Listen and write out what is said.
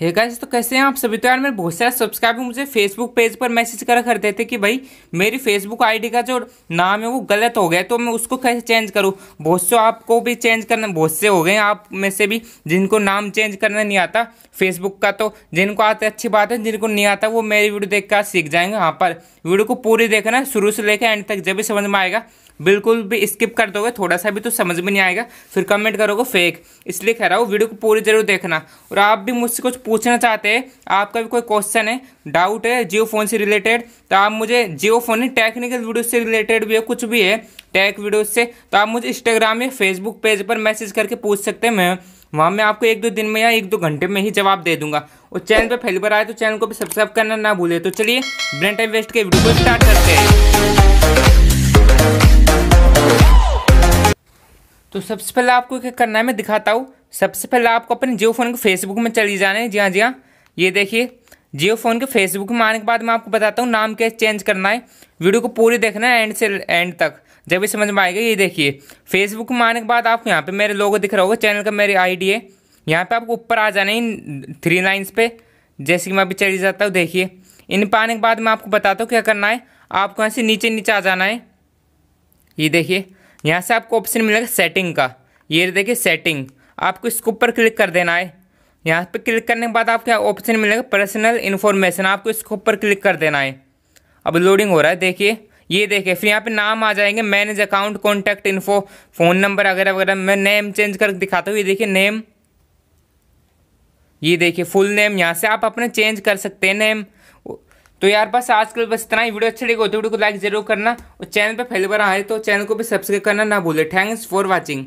हे hey guys तो कैसे हैं आप सभी तो यार मेरे बहुत सारे सब्सक्राइबर मुझे फेसबुक पेज पर मैसेज करा करते थे कि भाई मेरी फेसबुक आईडी का जो नाम है वो गलत हो गया तो मैं उसको कैसे चेंज करूं बहुत से आपको भी चेंज करना बहुत से हो गए आप में से भी जिनको नाम चेंज करना नहीं आता फेसबुक का तो जिनको आते अच्छी बात है जिनको नहीं आता वो मेरी वीडियो देख सीख जाएंगे यहाँ पर वीडियो को पूरी देखना शुरू से लेकर एंड तक जब भी समझ में आएगा बिल्कुल भी स्किप कर दोगे थोड़ा सा भी तो समझ में नहीं आएगा फिर कमेंट करोगे फेक इसलिए कह रहा हूँ वीडियो को पूरी जरूर देखना और आप भी मुझसे कुछ पूछना चाहते हैं आपका भी कोई क्वेश्चन है डाउट है जियो फ़ोन से रिलेटेड तो आप मुझे जियो फ़ोन टेक्निकल वीडियो से रिलेटेड भी है कुछ भी है टैग वीडियोज से तो आप मुझे इंस्टाग्राम या फेसबुक पेज पर मैसेज करके पूछ सकते हैं मैं वहाँ मैं आपको एक दो दिन में या एक दो घंटे में ही जवाब दे दूंगा और चैनल पर पहली बार आए तो चैनल को भी सब्सक्राइब करना ना भूले तो चलिए बिना टाइम वेस्ट के वीडियो को स्टार्ट करते हैं तो सबसे पहले आपको क्या करना है मैं दिखाता हूँ सबसे पहले आपको अपने जियो फ़ोन के फेसबुक में चली जाना है जी हाँ जी हाँ ये देखिए जियो फ़ोन के फेसबुक में आने के बाद मैं आपको बताता हूँ नाम कैसे चेंज करना है वीडियो को पूरी देखना है एंड से एंड तक जब भी समझ में आएगा ये देखिए फेसबुक में आने के बाद आपको यहाँ पे मेरे लोग दिख रहा होगा चैनल का मेरी आईडी है यहाँ पे आपको ऊपर आ जाना है थ्री लाइन्स पे जैसे कि मैं अभी चली जाता हूँ देखिए इन पर आने के बाद मैं आपको बताता हूँ क्या करना है आपको यहाँ से नीचे नीचे आ जाना है ये देखिए यहाँ से आपको ऑप्शन मिलेगा सेटिंग का ये देखिए सेटिंग आपको इसके ऊपर क्लिक कर देना है यहाँ पर क्लिक करने के बाद आपके ऑप्शन मिलेगा पर्सनल इन्फॉर्मेशन आपको इसके ऊपर क्लिक कर देना है अब लोडिंग हो रहा है देखिए ये देखिए फिर यहाँ पे नाम आ जाएंगे manage account contact info phone number वगैरह वगैरह मैं नेम चेंज कर दिखाता हूँ ये देखिए नेम ये देखिए फुल नेम यहाँ से आप अपने चेंज कर सकते हैं नेम तो यार बस आजकल बस इतना ही वीडियो अच्छा लगे तो वीडियो को लाइक जरूर करना और चैनल पर पहली बार आए तो चैनल को भी सब्सक्राइब करना ना भूले थैंक्स फॉर वॉचिंग